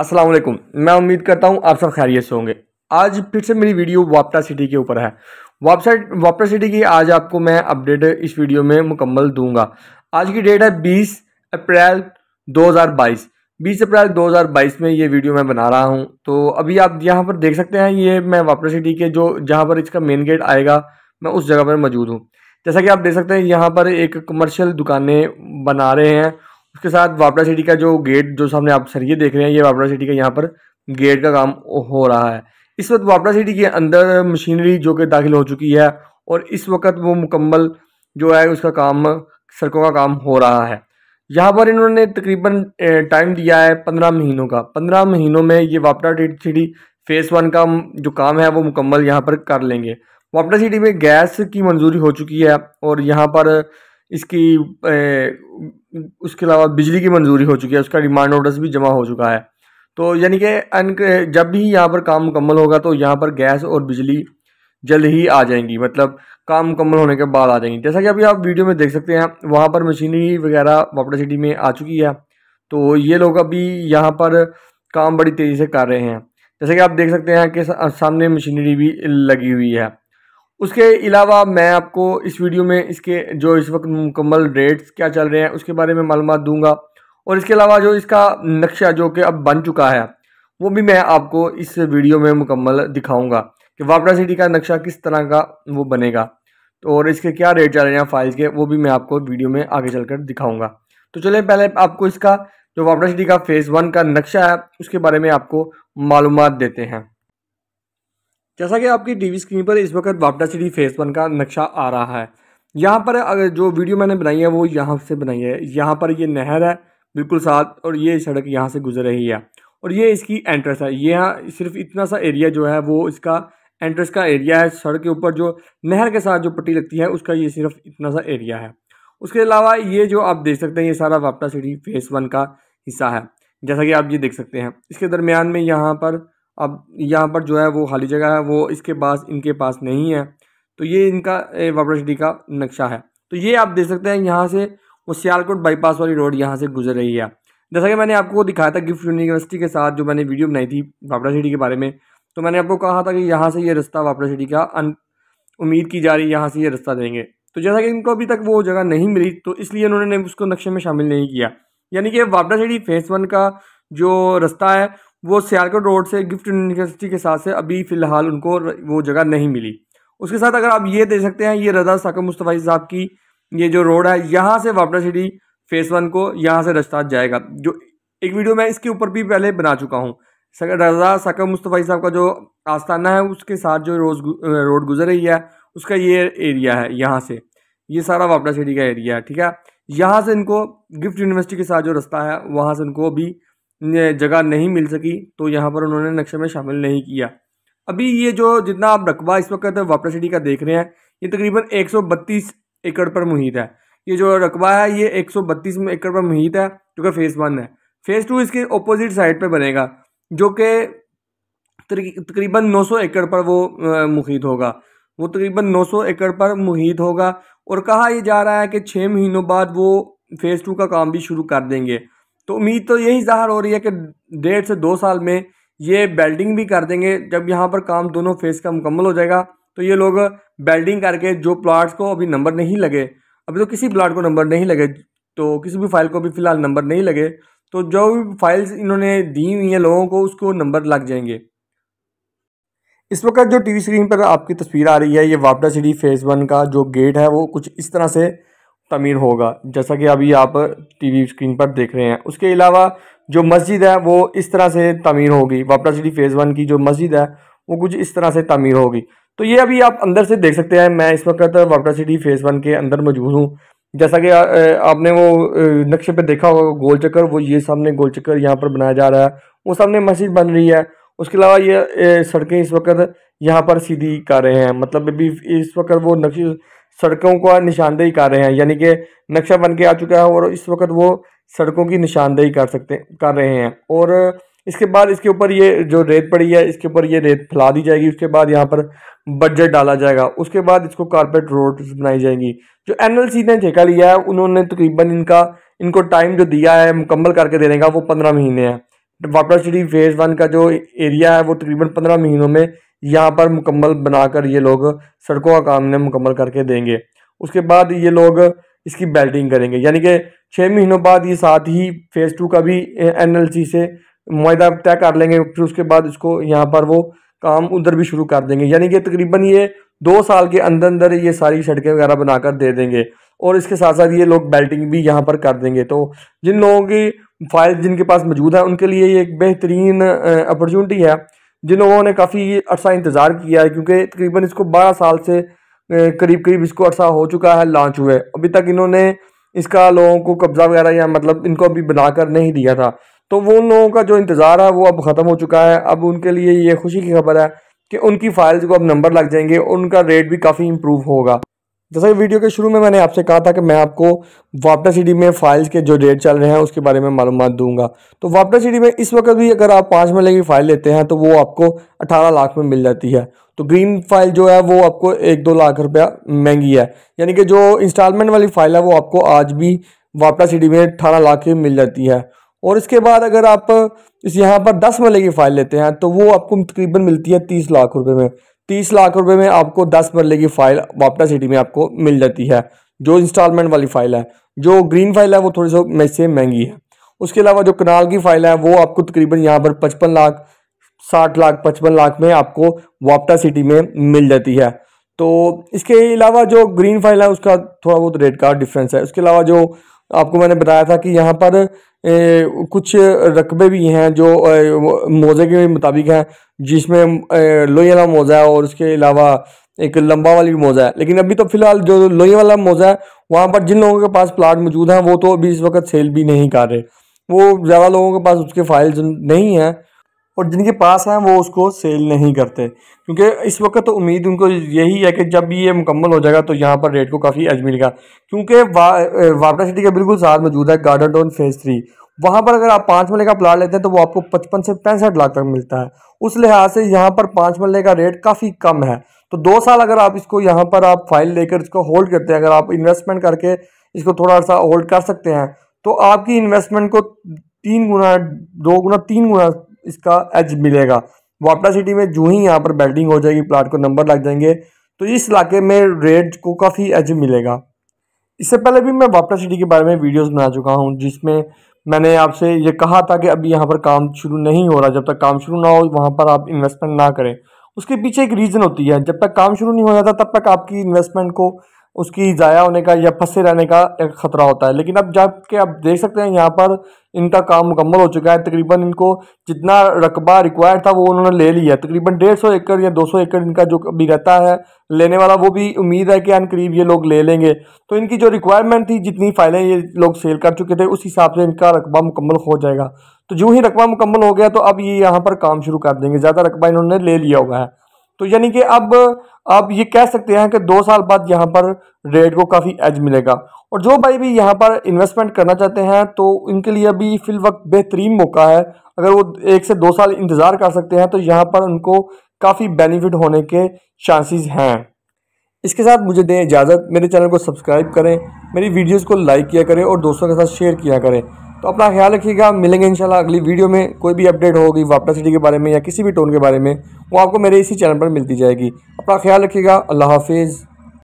अस्सलाम वालेकुम मैं उम्मीद करता हूँ आप सब खैरियत से होंगे आज फिर से मेरी वीडियो वापटा सिटी के ऊपर है वापसाइट वापटा सिटी की आज आपको मैं अपडेट इस वीडियो में मुकम्मल दूंगा आज की डेट है 20 अप्रैल 2022 20 अप्रैल 2022 में ये वीडियो मैं बना रहा हूँ तो अभी आप यहाँ पर देख सकते हैं ये मैं वापटा सिटी के जो जहाँ पर इसका मेन गेट आएगा मैं उस जगह पर मौजूद हूँ जैसा कि आप देख सकते हैं यहाँ पर एक कमर्शियल दुकानें बना रहे हैं उसके साथ वापड़ा सिटी का जो गेट जो सामने आप सरिये देख रहे हैं ये वापड़ा सिटी का यहाँ पर गेट का काम हो रहा है इस वक्त वापड़ा सिटी के अंदर मशीनरी जो कि दाखिल हो चुकी है और इस वक्त वो मुकम्मल जो है उसका काम सड़कों का काम हो रहा है यहाँ पर इन्होंने तकरीबन टाइम दिया है पंद्रह महीनों का पंद्रह महीनों में ये वापड़ा सिटी फेस वन का जो काम है वो मुकम्मल यहाँ पर कर लेंगे वापड़ा सिटी में गैस की मंजूरी हो चुकी है और यहाँ पर इसकी ए, उसके अलावा बिजली की मंजूरी हो चुकी है उसका डिमांड नोटिस भी जमा हो चुका है तो यानी कि जब भी यहाँ पर काम मुकम्मल होगा तो यहाँ पर गैस और बिजली जल्द ही आ जाएंगी मतलब काम मुकम्मल होने के बाद आ जाएंगी जैसा कि अभी आप वीडियो में देख सकते हैं वहाँ पर मशीनरी वगैरह वापड़ा सिटी में आ चुकी है तो ये लोग अभी यहाँ पर काम बड़ी तेज़ी से कर रहे हैं जैसा कि आप देख सकते हैं कि सामने मशीनरी भी लगी हुई है उसके अलावा मैं आपको इस वीडियो में इसके जो इस वक्त मुकम्मल रेट्स क्या चल रहे हैं उसके बारे में मालूम दूंगा और इसके अलावा जो इसका नक्शा जो कि अब बन चुका है वो भी मैं आपको इस वीडियो में मुकम्मल दिखाऊंगा कि वापरा सिटी का नक्शा किस तरह का वो बनेगा तो और इसके क्या रेट चल रहे हैं फाइल्स के वो भी मैं आपको वीडियो में आगे चल कर तो चलिए पहले आपको इसका जो वापरा सिटी का फेज़ वन का नक्शा है उसके बारे में आपको मालूम देते हैं जैसा कि आपकी टीवी स्क्रीन पर इस वक्त वापडा सिटी फेस वन का नक्शा आ रहा है यहाँ पर अगर जो वीडियो मैंने बनाई है वो यहाँ से बनाई है यहाँ पर ये नहर है बिल्कुल साथ और ये सड़क यहाँ से गुजर रही है और ये इसकी एंट्रेंस है ये यहाँ सिर्फ इतना सा एरिया जो है वो इसका एंट्रेंस का एरिया है सड़क के ऊपर जो नहर के साथ जो पट्टी लगती है उसका ये सिर्फ इतना सा एरिया है उसके अलावा ये जो आप देख सकते हैं ये सारा वापटा सिटी फेस वन का हिस्सा है जैसा कि आप ये देख सकते हैं इसके दरमियान में यहाँ पर अब यहाँ पर जो है वो खाली जगह है वो इसके पास इनके पास नहीं है तो ये इनका वापरासिटी का नक्शा है तो ये आप देख सकते हैं यहाँ से वो सियालकोट बाईपास वाली रोड यहाँ से गुजर रही है जैसा कि मैंने आपको दिखाया था गिफ्ट यूनिवर्सिटी के साथ जो मैंने वीडियो बनाई थी वापरा सिटी के बारे में तो मैंने आपको कहा था कि यहाँ से ये रास्ता वापड़ा सिटी का अन उम्मीद की जा रही है यहाँ से ये रास्ता देंगे तो जैसा कि इनको अभी तक वो जगह नहीं मिली तो इसलिए उन्होंने उसको नक्शे में शामिल नहीं किया यानी कि वापरा सिटी फेज़ वन का जो रास्ता है वो सियालकोट रोड से गिफ्ट यूनिवर्सिटी के साथ से अभी फ़िलहाल उनको वो जगह नहीं मिली उसके साथ अगर आप ये दे सकते हैं ये रजा साकब मुस्तफ़ी साहब की ये जो रोड है यहाँ से वापरा सिटी फेस वन को यहाँ से रास्ता जाएगा जो एक वीडियो मैं इसके ऊपर भी पहले बना चुका हूँ रजा साकब मुस्तफ़ी साहब का जो आस्थाना है उसके साथ जो रोज रोड गुजर रही है उसका ये एरिया है यहाँ से ये सारा वापरा सिटी का एरिया है ठीक है यहाँ से इनको गिफ्ट यूनिवर्सिटी के साथ जो रास्ता है वहाँ से इनको भी जगह नहीं मिल सकी तो यहाँ पर उन्होंने नक्शे में शामिल नहीं किया अभी ये जो जितना आप रकबा इस वक्त वापरा सिटी का देख रहे हैं ये तकरीबन 132 एकड़ पर मुहित है ये जो रकबा है ये 132 एकड़ पर मुहित है जो कि फेज़ वन है फेज़ टू इसके अपोजिट साइड पर बनेगा जो कि तकरीबन 900 एकड़ पर वो मुहित होगा वो तकरीबन 900 एकड़ पर मुहित होगा और कहा यह जा रहा है कि छः महीनों बाद वो फेज़ टू का काम भी शुरू कर देंगे तो उम्मीद तो यही ज़ाहिर हो रही है कि डेढ़ से दो साल में ये बेल्डिंग भी कर देंगे जब यहाँ पर काम दोनों फेज़ का मुकम्मल हो जाएगा तो ये लोग बेल्डिंग करके जो प्लाट्स को अभी नंबर नहीं लगे अभी तो किसी प्लाट को नंबर नहीं लगे तो किसी भी फाइल को भी फ़िलहाल नंबर नहीं लगे तो जो भी फाइल्स इन्होंने दी हुई हैं लोगों को उसको नंबर लग जाएंगे इस वक्त जो टीवी स्क्रीन पर आपकी तस्वीर आ रही है ये वापडा सिटी फेज़ वन का जो गेट है वो कुछ इस तरह से तमीर होगा जैसा कि अभी आप टीवी स्क्रीन पर देख रहे हैं उसके अलावा जो मस्जिद है वो इस तरह से तमीर होगी वापरा सिटी फ़ेज़ वन की जो मस्जिद है वो कुछ इस तरह से तमीर होगी तो ये अभी आप अंदर से देख सकते हैं मैं इस वक्त वापरा सिटी फ़ेज़ वन के अंदर मौजूद हूँ जैसा कि आपने वो नक्शे पे देखा होगा गोल चक्कर वो ये सामने गोल चक्कर यहाँ पर बनाया जा रहा है वो सामने मस्जिद बन रही है उसके अलावा ये सड़कें इस वक्त यहाँ पर सीधी कर रहे हैं मतलब अभी इस वक्त वो नक्शे सड़कों का निशानदेही कर रहे हैं यानी कि नक्शा बन के आ चुका है और इस वक्त वो सड़कों की निशानदेही कर सकते कर रहे हैं और इसके बाद इसके ऊपर ये जो रेत पड़ी है इसके ऊपर ये रेत फैला दी जाएगी उसके बाद यहाँ पर बजट डाला जाएगा उसके बाद इसको कारपेट रोड बनाई जाएंगी जो एनएलसी ने ठेका लिया है उन्होंने तकरीबन इनका इनको टाइम जो दिया है मुकम्मल करके देने का वो पंद्रह महीने हैं वापड़ा सिटी फेज़ वन का जो एरिया है वो तकरीबन पंद्रह महीनों में यहाँ पर मुकम्मल बनाकर ये लोग सड़कों का काम ने मुकम्मल करके देंगे उसके बाद ये लोग इसकी बेल्टिंग करेंगे यानी कि छः महीनों बाद ये साथ ही फ़ेज़ टू का भी एनएलसी से माहा तय कर लेंगे फिर उसके बाद इसको यहाँ पर वो काम उधर भी शुरू कर देंगे यानी कि तकरीबन ये दो साल के अंदर अंदर ये सारी सड़कें वगैरह बनाकर दे देंगे और इसके साथ साथ ये लोग बेल्टिंग भी यहाँ पर कर देंगे तो जिन लोगों की फाइल जिनके पास मौजूद है उनके लिए ये एक बेहतरीन अपॉर्चुनिटी है जिन लोगों ने काफ़ी अर्सा इंतज़ार किया है क्योंकि तकरीबन इसको बारह साल से करीब करीब इसको अर्सा हो चुका है लॉन्च हुए अभी तक इन्होंने इसका लोगों को कब्ज़ा वगैरह या मतलब इनको अभी बनाकर नहीं दिया था तो वो उन लोगों का जो इंतज़ार है वो अब ख़त्म हो चुका है अब उनके लिए ये खुशी की खबर है कि उनकी फ़ाइल्स को अब नंबर लग जाएंगे उनका रेट भी काफ़ी इम्प्रूव होगा जैसा कि वीडियो के शुरू में मैंने आपसे कहा था कि मैं आपको वापटा सीडी में फाइल्स के जो रेट चल रहे हैं उसके बारे में मालूम दूंगा तो वापटा सीडी में इस वक्त भी अगर आप पाँच महीने की फ़ाइल लेते हैं तो वो आपको अठारह लाख में मिल जाती है तो ग्रीन फाइल जो है वो आपको एक दो लाख रुपया महंगी है यानी कि जो इंस्टॉलमेंट वाली फ़ाइल है वो आपको आज भी वापटा सिटी में अठारह लाख की मिल जाती है और इसके बाद अगर आप इस यहाँ पर दस महीने की फ़ाइल लेते हैं तो वो आपको तकरीबन मिलती है तीस लाख रुपये में तीस लाख रुपए में आपको दस मरले की फाइल वापटा सिटी में आपको मिल जाती है जो इंस्टॉलमेंट वाली फाइल है जो ग्रीन फाइल है वो थोड़ी सी मैच से महंगी है उसके अलावा जो कनाल की फाइल है वो आपको तकरीबन यहाँ पर पचपन लाख साठ लाख पचपन लाख में आपको वापटा सिटी में मिल जाती है तो इसके अलावा जो ग्रीन फाइल है उसका थोड़ा बहुत रेट का डिफरेंस है उसके अलावा जो आपको मैंने बताया था कि यहाँ पर कुछ रकबे भी हैं जो मोज़े के मुताबिक हैं जिसमें लोहे वाला मोज़ा है और उसके अलावा एक लंबा वाली मोज़ा है लेकिन अभी तो फ़िलहाल जो लोहे वाला मोज़ा है वहाँ पर जिन लोगों के पास प्लाट मौजूद हैं वो तो अभी इस वक्त सेल भी नहीं कर रहे वो ज़्यादा लोगों के पास उसके फाइल्स नहीं हैं और जिनके पास हैं वो उसको सेल नहीं करते क्योंकि इस वक्त तो उम्मीद उनको यही है कि जब ये मुकम्मल हो जाएगा तो यहाँ पर रेट को काफ़ी एज मिलेगा क्योंकि वा, वापटा सिटी के बिल्कुल साथ मौजूद है गार्डन टाउन फेज़ थ्री वहाँ पर अगर आप पाँच मल्ले का प्लाट लेते हैं तो वो आपको पचपन से पैंसठ लाख तक मिलता है उस लिहाज से यहाँ पर पाँच मल्ले का रेट काफ़ी कम है तो दो साल अगर आप इसको यहाँ पर आप फाइल लेकर इसको होल्ड करते हैं अगर आप इन्वेस्टमेंट करके इसको थोड़ा सा होल्ड कर सकते हैं तो आपकी इन्वेस्टमेंट को तीन गुना दो गुना तीन गुना इसका एज मिलेगा वापड़ा सिटी में जो ही यहाँ पर बेल्डिंग हो जाएगी प्लाट को नंबर लग जाएंगे तो इस इलाके में रेट को काफ़ी एज मिलेगा इससे पहले भी मैं वापड़ा सिटी के बारे में वीडियोस बना चुका हूँ जिसमें मैंने आपसे ये कहा था कि अभी यहाँ पर काम शुरू नहीं हो रहा जब तक काम शुरू ना हो वहाँ पर आप इन्वेस्टमेंट ना करें उसके पीछे एक रीज़न होती है जब तक काम शुरू नहीं हो जाता तब तक आपकी इन्वेस्टमेंट को उसकी ज़ाया होने का या फंसे रहने का एक ख़तरा होता है लेकिन अब जाके आप देख सकते हैं यहाँ पर इनका काम मुकम्मल हो चुका है तकरीबन इनको जितना रकबा रिक्वायर्ड था वो उन्होंने ले लिया तकरीबन डेढ़ सौ एकड़ या दो सौ एकड़ इनका जो अभी रहता है लेने वाला वो भी उम्मीद है कि अन करीब ये लोग ले लेंगे तो इनकी जो रिक्वायरमेंट थी जितनी फ़ाइलें ये लोग सेल कर चुके थे उस हिसाब से इनका रकबा मुकम्मल हो जाएगा तो जो ही रकबा मुकम्मल हो गया तो अब ये यहाँ पर काम शुरू कर देंगे ज़्यादा रकबा इन्होंने ले लिया हुआ है तो यानी कि अब आप ये कह सकते हैं कि दो साल बाद यहाँ पर रेट को काफ़ी एज मिलेगा और जो भाई भी यहाँ पर इन्वेस्टमेंट करना चाहते हैं तो इनके लिए अभी फ़िल वक्त बेहतरीन मौका है अगर वो एक से दो साल इंतज़ार कर सकते हैं तो यहाँ पर उनको काफ़ी बेनिफिट होने के चांसेस हैं इसके साथ मुझे दें इजाज़त मेरे चैनल को सब्सक्राइब करें मेरी वीडियोज़ को लाइक किया करें और दोस्तों के साथ शेयर किया करें तो अपना ख्याल रखिएगा मिलेंगे इंशाल्लाह अगली वीडियो में कोई भी अपडेट होगी वापटा सिटी के बारे में या किसी भी टोन के बारे में वो आपको मेरे इसी चैनल पर मिलती जाएगी अपना ख्याल रखिएगा अल्लाह हाफिज़